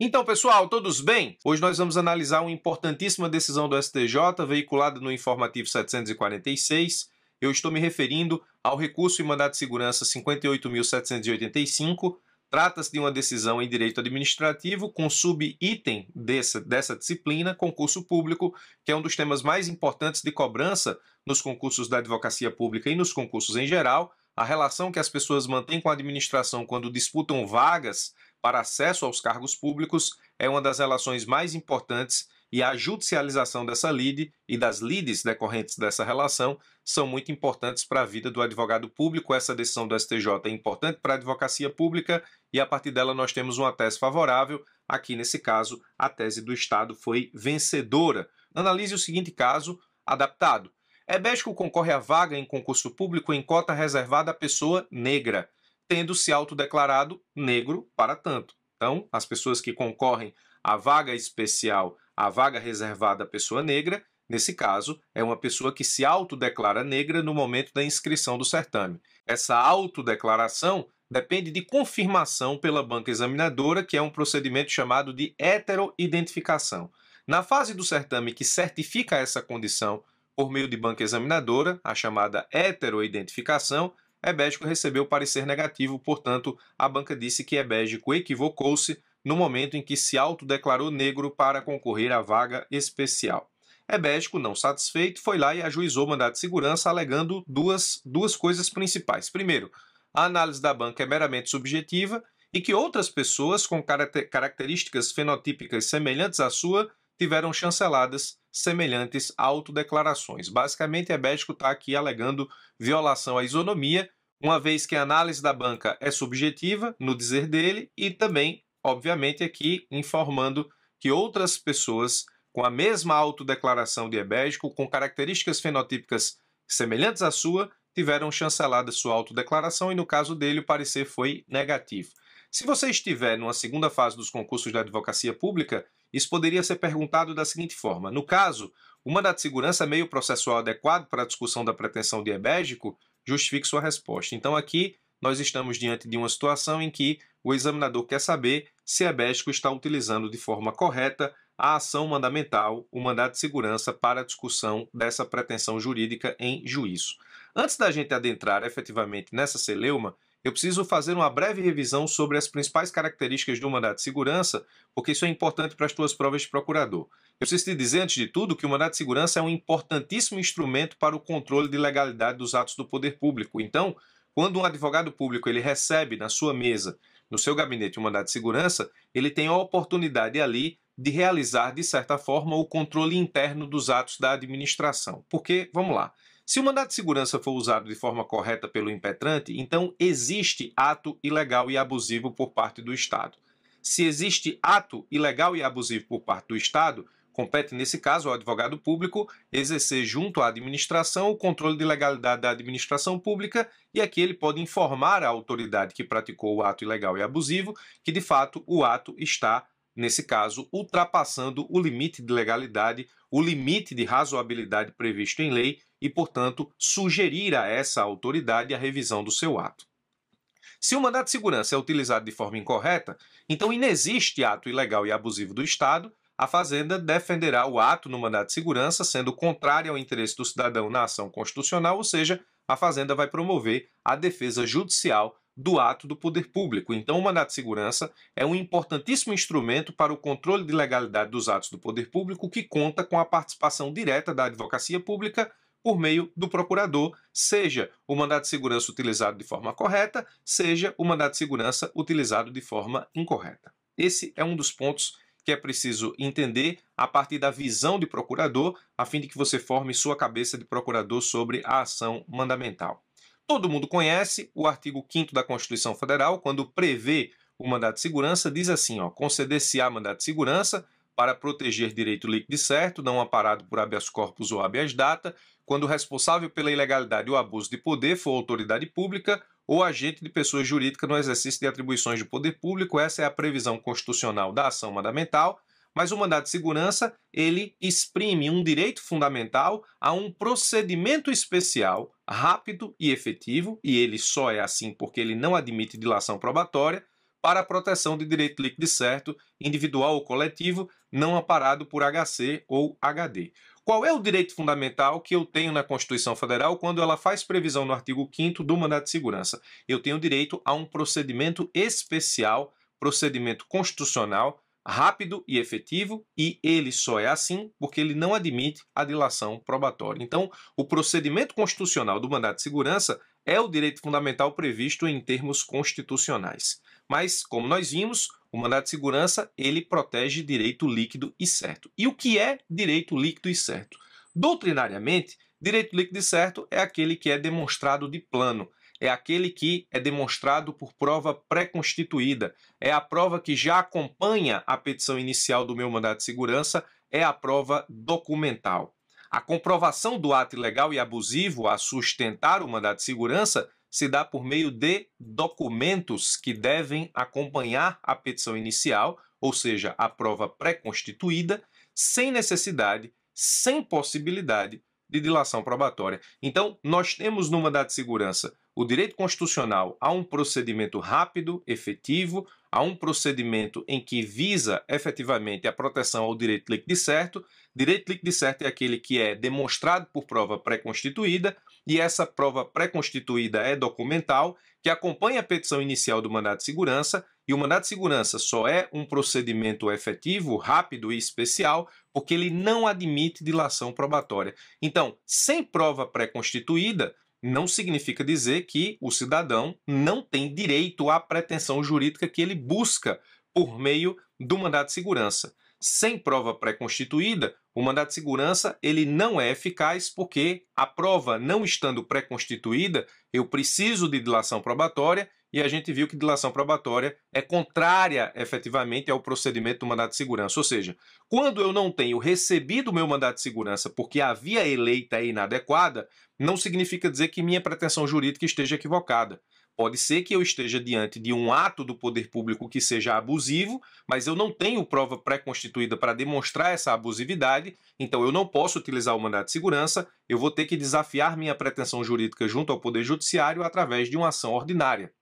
Então, pessoal, todos bem? Hoje nós vamos analisar uma importantíssima decisão do STJ, veiculada no informativo 746. Eu estou me referindo ao recurso em mandado de segurança 58.785. Trata-se de uma decisão em direito administrativo com subitem dessa, dessa disciplina, concurso público, que é um dos temas mais importantes de cobrança nos concursos da advocacia pública e nos concursos em geral. A relação que as pessoas mantêm com a administração quando disputam vagas para acesso aos cargos públicos é uma das relações mais importantes e a judicialização dessa lide e das lides decorrentes dessa relação são muito importantes para a vida do advogado público. Essa decisão do STJ é importante para a advocacia pública e a partir dela nós temos uma tese favorável. Aqui nesse caso, a tese do Estado foi vencedora. Analise o seguinte caso adaptado. Ebesco concorre à vaga em concurso público em cota reservada à pessoa negra tendo se autodeclarado negro para tanto. Então, as pessoas que concorrem à vaga especial, à vaga reservada à pessoa negra, nesse caso, é uma pessoa que se autodeclara negra no momento da inscrição do certame. Essa autodeclaração depende de confirmação pela banca examinadora, que é um procedimento chamado de heteroidentificação. Na fase do certame que certifica essa condição por meio de banca examinadora, a chamada heteroidentificação, Ebédico é recebeu parecer negativo, portanto, a banca disse que Ebédico é equivocou-se no momento em que se autodeclarou negro para concorrer à vaga especial. Ebédico, é não satisfeito, foi lá e ajuizou o mandato de segurança, alegando duas, duas coisas principais. Primeiro, a análise da banca é meramente subjetiva e que outras pessoas com características fenotípicas semelhantes à sua tiveram chanceladas semelhantes autodeclarações. Basicamente, a está aqui alegando violação à isonomia, uma vez que a análise da banca é subjetiva, no dizer dele, e também, obviamente, aqui informando que outras pessoas com a mesma autodeclaração de Ebédico, com características fenotípicas semelhantes à sua, tiveram chancelada sua autodeclaração e, no caso dele, o parecer foi negativo. Se você estiver numa segunda fase dos concursos da advocacia pública, isso poderia ser perguntado da seguinte forma: no caso, o mandato de segurança é meio processual adequado para a discussão da pretensão de ebégico? Justifique sua resposta. Então, aqui nós estamos diante de uma situação em que o examinador quer saber se ebégico está utilizando de forma correta a ação mandamental, o mandato de segurança para a discussão dessa pretensão jurídica em juízo. Antes da gente adentrar efetivamente nessa celeuma, eu preciso fazer uma breve revisão sobre as principais características do mandato de segurança, porque isso é importante para as tuas provas de procurador. Eu preciso te dizer, antes de tudo, que o mandato de segurança é um importantíssimo instrumento para o controle de legalidade dos atos do poder público. Então, quando um advogado público ele recebe na sua mesa, no seu gabinete, um mandato de segurança, ele tem a oportunidade ali de realizar, de certa forma, o controle interno dos atos da administração. Porque, vamos lá, se o mandato de segurança for usado de forma correta pelo impetrante, então existe ato ilegal e abusivo por parte do Estado. Se existe ato ilegal e abusivo por parte do Estado, compete, nesse caso, ao advogado público exercer junto à administração o controle de legalidade da administração pública e aqui ele pode informar a autoridade que praticou o ato ilegal e abusivo que, de fato, o ato está nesse caso, ultrapassando o limite de legalidade, o limite de razoabilidade previsto em lei e, portanto, sugerir a essa autoridade a revisão do seu ato. Se o mandado de segurança é utilizado de forma incorreta, então inexiste ato ilegal e abusivo do Estado, a Fazenda defenderá o ato no mandado de segurança, sendo contrário ao interesse do cidadão na ação constitucional, ou seja, a Fazenda vai promover a defesa judicial do ato do poder público. Então, o mandato de segurança é um importantíssimo instrumento para o controle de legalidade dos atos do poder público, que conta com a participação direta da advocacia pública por meio do procurador, seja o mandato de segurança utilizado de forma correta, seja o mandato de segurança utilizado de forma incorreta. Esse é um dos pontos que é preciso entender a partir da visão de procurador, a fim de que você forme sua cabeça de procurador sobre a ação mandamental. Todo mundo conhece o artigo 5 da Constituição Federal, quando prevê o mandato de segurança, diz assim, ó, conceder-se-á mandato de segurança para proteger direito líquido e certo, não amparado por habeas corpus ou habeas data, quando o responsável pela ilegalidade ou abuso de poder for autoridade pública ou agente de pessoa jurídica no exercício de atribuições de poder público. Essa é a previsão constitucional da ação mandamental. Mas o mandado de segurança, ele exprime um direito fundamental a um procedimento especial, rápido e efetivo, e ele só é assim porque ele não admite dilação probatória, para a proteção de direito líquido certo, individual ou coletivo, não amparado por HC ou HD. Qual é o direito fundamental que eu tenho na Constituição Federal quando ela faz previsão no artigo 5 do mandato de segurança? Eu tenho direito a um procedimento especial, procedimento constitucional, rápido e efetivo, e ele só é assim porque ele não admite a dilação probatória. Então, o procedimento constitucional do mandato de segurança é o direito fundamental previsto em termos constitucionais. Mas, como nós vimos, o mandado de segurança, ele protege direito líquido e certo. E o que é direito líquido e certo? Doutrinariamente, direito líquido e certo é aquele que é demonstrado de plano, é aquele que é demonstrado por prova pré-constituída, é a prova que já acompanha a petição inicial do meu mandado de segurança, é a prova documental. A comprovação do ato ilegal e abusivo a sustentar o mandato de segurança se dá por meio de documentos que devem acompanhar a petição inicial, ou seja, a prova pré-constituída, sem necessidade, sem possibilidade de dilação probatória. Então, nós temos no mandato de segurança o direito constitucional a um procedimento rápido, efetivo, a um procedimento em que visa efetivamente a proteção ao direito de certo, Direito líquido de certo é aquele que é demonstrado por prova pré-constituída, e essa prova pré-constituída é documental, que acompanha a petição inicial do mandato de segurança, e o mandato de segurança só é um procedimento efetivo, rápido e especial, porque ele não admite dilação probatória. Então, sem prova pré-constituída, não significa dizer que o cidadão não tem direito à pretensão jurídica que ele busca por meio do mandato de segurança sem prova pré-constituída, o mandado de segurança ele não é eficaz porque a prova não estando pré-constituída, eu preciso de dilação probatória e a gente viu que dilação probatória é contrária efetivamente ao procedimento do mandado de segurança. Ou seja, quando eu não tenho recebido o meu mandado de segurança porque a via eleita é inadequada, não significa dizer que minha pretensão jurídica esteja equivocada. Pode ser que eu esteja diante de um ato do poder público que seja abusivo, mas eu não tenho prova pré-constituída para demonstrar essa abusividade, então eu não posso utilizar o mandato de segurança, eu vou ter que desafiar minha pretensão jurídica junto ao Poder Judiciário através de uma ação ordinária.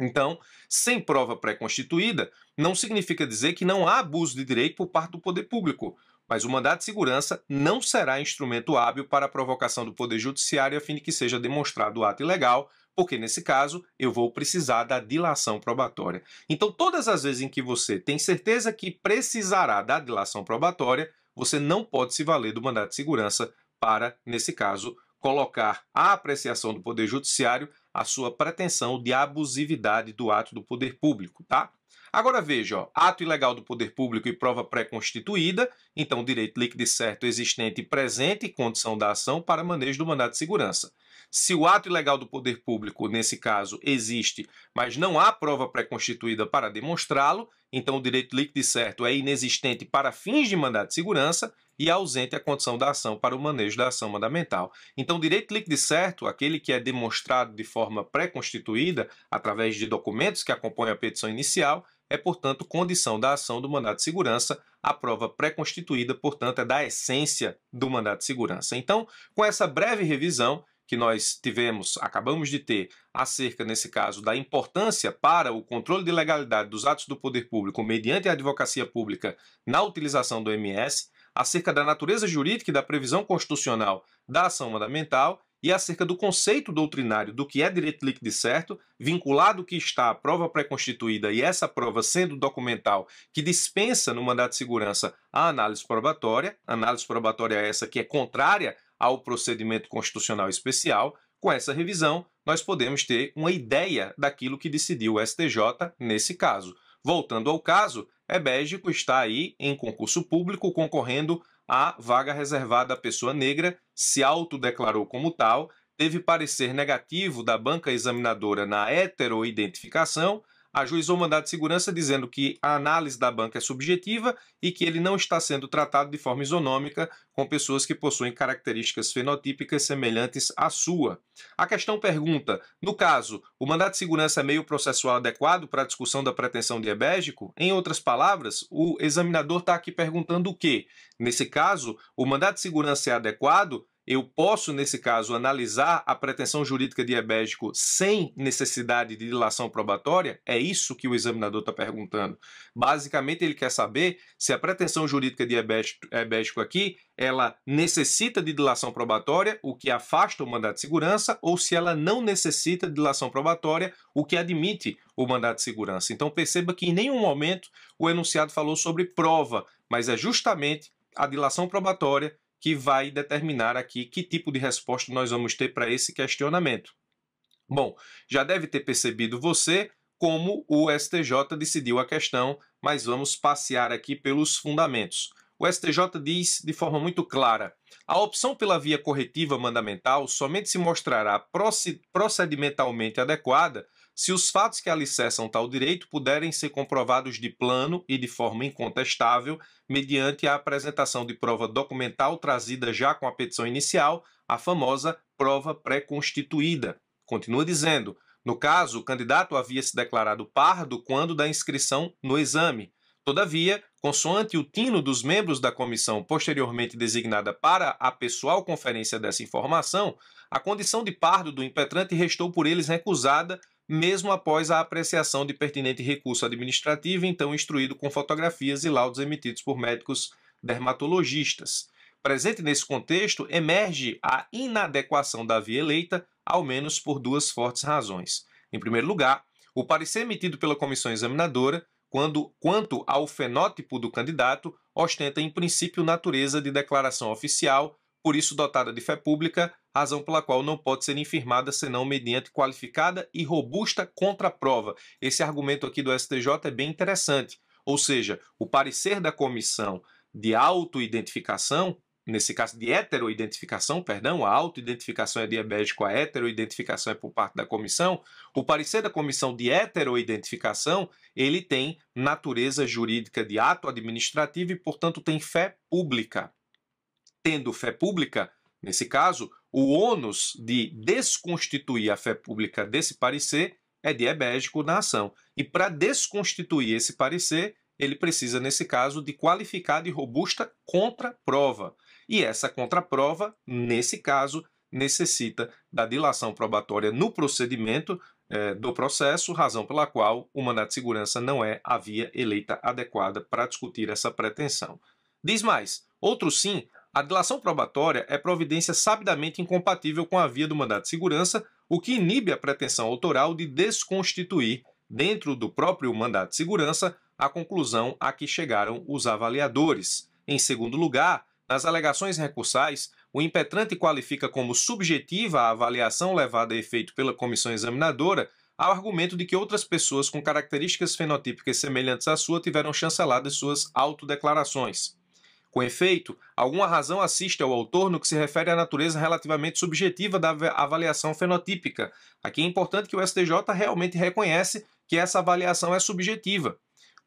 Então, sem prova pré-constituída, não significa dizer que não há abuso de direito por parte do poder público, mas o mandato de segurança não será instrumento hábil para a provocação do Poder Judiciário a fim de que seja demonstrado o ato ilegal, porque nesse caso eu vou precisar da dilação probatória. Então, todas as vezes em que você tem certeza que precisará da dilação probatória, você não pode se valer do mandato de segurança para, nesse caso, colocar à apreciação do Poder Judiciário a sua pretensão de abusividade do ato do poder público, tá? Agora veja, ó, ato ilegal do poder público e prova pré-constituída, então direito líquido e certo existente e presente, condição da ação para manejo do mandato de segurança. Se o ato ilegal do poder público, nesse caso, existe, mas não há prova pré-constituída para demonstrá-lo, então o direito líquido e certo é inexistente para fins de mandato de segurança e ausente a condição da ação para o manejo da ação mandamental. Então, o direito líquido e certo, aquele que é demonstrado de forma pré-constituída através de documentos que acompanham a petição inicial, é, portanto, condição da ação do mandado de segurança. A prova pré-constituída, portanto, é da essência do mandado de segurança. Então, com essa breve revisão, que nós tivemos, acabamos de ter, acerca, nesse caso, da importância para o controle de legalidade dos atos do poder público mediante a advocacia pública na utilização do MS, acerca da natureza jurídica e da previsão constitucional da ação mandamental e acerca do conceito doutrinário do que é direito líquido e certo, vinculado que está à prova pré-constituída e essa prova sendo documental que dispensa no mandato de segurança a análise probatória, análise probatória é essa que é contrária ao procedimento constitucional especial, com essa revisão nós podemos ter uma ideia daquilo que decidiu o STJ nesse caso. Voltando ao caso, é Bélgico está aí em concurso público concorrendo a vaga reservada à pessoa negra, se autodeclarou como tal, teve parecer negativo da banca examinadora na heteroidentificação, ajuizou mandado de segurança dizendo que a análise da banca é subjetiva e que ele não está sendo tratado de forma isonômica com pessoas que possuem características fenotípicas semelhantes à sua. A questão pergunta: no caso, o mandado de segurança é meio processual adequado para a discussão da pretensão de ebégico? Em outras palavras, o examinador está aqui perguntando o quê? Nesse caso, o mandado de segurança é adequado eu posso, nesse caso, analisar a pretensão jurídica de ebédico sem necessidade de dilação probatória? É isso que o examinador está perguntando. Basicamente, ele quer saber se a pretensão jurídica de ebédico aqui ela necessita de dilação probatória, o que afasta o mandato de segurança, ou se ela não necessita de dilação probatória, o que admite o mandato de segurança. Então perceba que em nenhum momento o enunciado falou sobre prova, mas é justamente a dilação probatória que vai determinar aqui que tipo de resposta nós vamos ter para esse questionamento. Bom, já deve ter percebido você como o STJ decidiu a questão, mas vamos passear aqui pelos fundamentos. O STJ diz de forma muito clara: a opção pela via corretiva mandamental somente se mostrará procedimentalmente adequada se os fatos que alicerçam tal direito puderem ser comprovados de plano e de forma incontestável, mediante a apresentação de prova documental trazida já com a petição inicial, a famosa prova pré-constituída. Continua dizendo: no caso, o candidato havia se declarado pardo quando da inscrição no exame. Todavia, consoante o tino dos membros da comissão posteriormente designada para a pessoal conferência dessa informação, a condição de pardo do impetrante restou por eles recusada mesmo após a apreciação de pertinente recurso administrativo, então instruído com fotografias e laudos emitidos por médicos dermatologistas. Presente nesse contexto, emerge a inadequação da via eleita, ao menos por duas fortes razões. Em primeiro lugar, o parecer emitido pela comissão examinadora quando, quanto ao fenótipo do candidato ostenta em princípio natureza de declaração oficial, por isso dotada de fé pública, razão pela qual não pode ser infirmada senão mediante qualificada e robusta contraprova. Esse argumento aqui do STJ é bem interessante. Ou seja, o parecer da comissão de autoidentificação, nesse caso de heteroidentificação, perdão, a autoidentificação é diabético, a heteroidentificação é por parte da comissão, o parecer da comissão de heteroidentificação, ele tem natureza jurídica de ato administrativo e, portanto, tem fé pública. Tendo fé pública, Nesse caso, o ônus de desconstituir a fé pública desse parecer é diebético na ação. E para desconstituir esse parecer, ele precisa, nesse caso, de qualificada e robusta contraprova. E essa contraprova, nesse caso, necessita da dilação probatória no procedimento eh, do processo, razão pela qual o mandato de segurança não é a via eleita adequada para discutir essa pretensão. Diz mais, outro sim a delação probatória é providência sabidamente incompatível com a via do mandado de segurança, o que inibe a pretensão autoral de desconstituir, dentro do próprio mandado de segurança, a conclusão a que chegaram os avaliadores. Em segundo lugar, nas alegações recursais, o impetrante qualifica como subjetiva a avaliação levada a efeito pela comissão examinadora ao argumento de que outras pessoas com características fenotípicas semelhantes à sua tiveram chanceladas suas autodeclarações. Com efeito, alguma razão assiste ao autor no que se refere à natureza relativamente subjetiva da avaliação fenotípica. Aqui é importante que o STJ realmente reconhece que essa avaliação é subjetiva.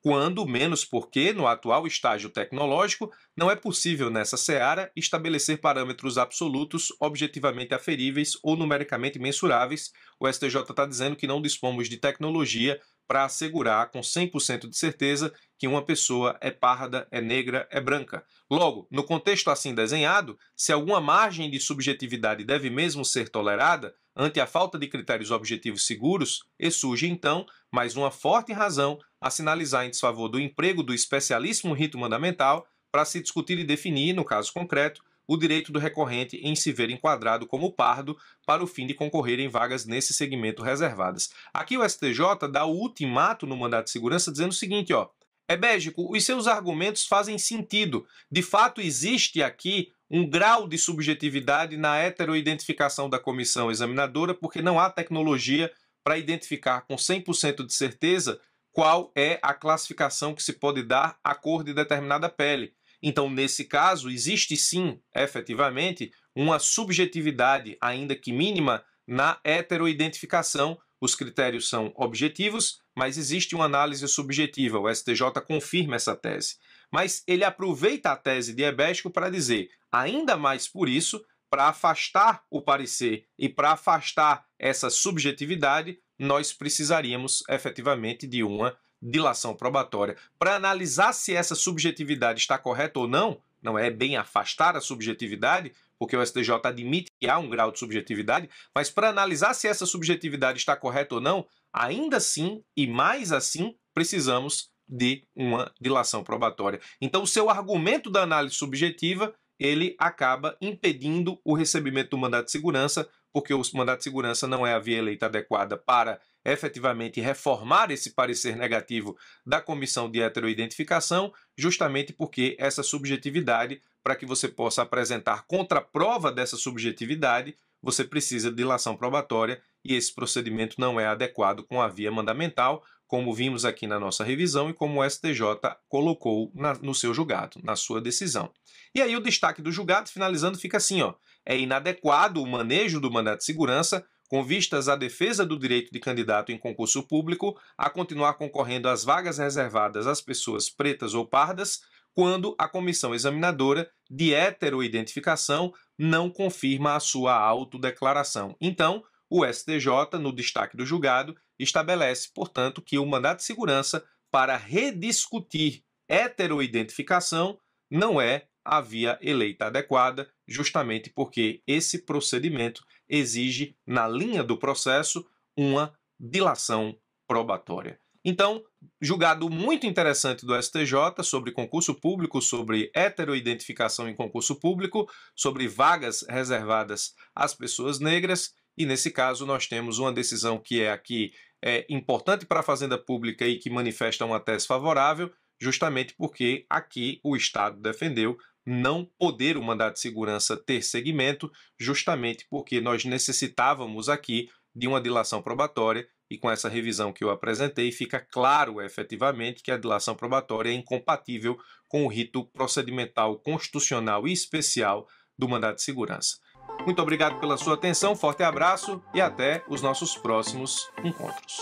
Quando, menos porque, no atual estágio tecnológico, não é possível nessa seara estabelecer parâmetros absolutos, objetivamente aferíveis ou numericamente mensuráveis, o STJ está dizendo que não dispomos de tecnologia para assegurar com 100% de certeza que uma pessoa é parda, é negra, é branca. Logo, no contexto assim desenhado, se alguma margem de subjetividade deve mesmo ser tolerada, ante a falta de critérios objetivos seguros, e surge então mais uma forte razão a sinalizar em desfavor do emprego do especialíssimo rito mandamental para se discutir e definir, no caso concreto, o direito do recorrente em se ver enquadrado como pardo para o fim de concorrer em vagas nesse segmento reservadas. Aqui o STJ dá o ultimato no mandato de segurança dizendo o seguinte, ó: Ebégico, é os seus argumentos fazem sentido. De fato, existe aqui um grau de subjetividade na heteroidentificação da comissão examinadora, porque não há tecnologia para identificar com 100% de certeza qual é a classificação que se pode dar à cor de determinada pele. Então, nesse caso, existe sim, efetivamente, uma subjetividade, ainda que mínima, na heteroidentificação. Os critérios são objetivos, mas existe uma análise subjetiva. O STJ confirma essa tese. Mas ele aproveita a tese de Ebesco para dizer, ainda mais por isso, para afastar o parecer e para afastar essa subjetividade, nós precisaríamos efetivamente de uma dilação probatória para analisar se essa subjetividade está correta ou não, não é bem afastar a subjetividade, porque o STJ admite que há um grau de subjetividade, mas para analisar se essa subjetividade está correta ou não, ainda assim e mais assim, precisamos de uma dilação probatória. Então, o seu argumento da análise subjetiva ele acaba impedindo o recebimento do mandato de segurança, porque o mandato de segurança não é a via eleita adequada para efetivamente reformar esse parecer negativo da comissão de heteroidentificação, justamente porque essa subjetividade, para que você possa apresentar contraprova dessa subjetividade, você precisa de dilação probatória e esse procedimento não é adequado com a via mandamental, como vimos aqui na nossa revisão e como o STJ colocou na, no seu julgado, na sua decisão. E aí o destaque do julgado, finalizando, fica assim, ó, é inadequado o manejo do mandato de segurança com vistas à defesa do direito de candidato em concurso público a continuar concorrendo às vagas reservadas às pessoas pretas ou pardas, quando a comissão examinadora de heteroidentificação não confirma a sua autodeclaração. Então, o STJ, no destaque do julgado, estabelece, portanto, que o mandato de segurança para rediscutir heteroidentificação não é a via eleita adequada, justamente porque esse procedimento exige, na linha do processo, uma dilação probatória. Então, julgado muito interessante do STJ sobre concurso público, sobre heteroidentificação em concurso público, sobre vagas reservadas às pessoas negras, e nesse caso nós temos uma decisão que é aqui é, importante para a Fazenda Pública e que manifesta uma tese favorável, justamente porque aqui o Estado defendeu não poder o mandato de segurança ter segmento, justamente porque nós necessitávamos aqui de uma dilação probatória e com essa revisão que eu apresentei, fica claro efetivamente que a dilação probatória é incompatível com o rito procedimental constitucional e especial do mandato de segurança. Muito obrigado pela sua atenção, forte abraço e até os nossos próximos encontros.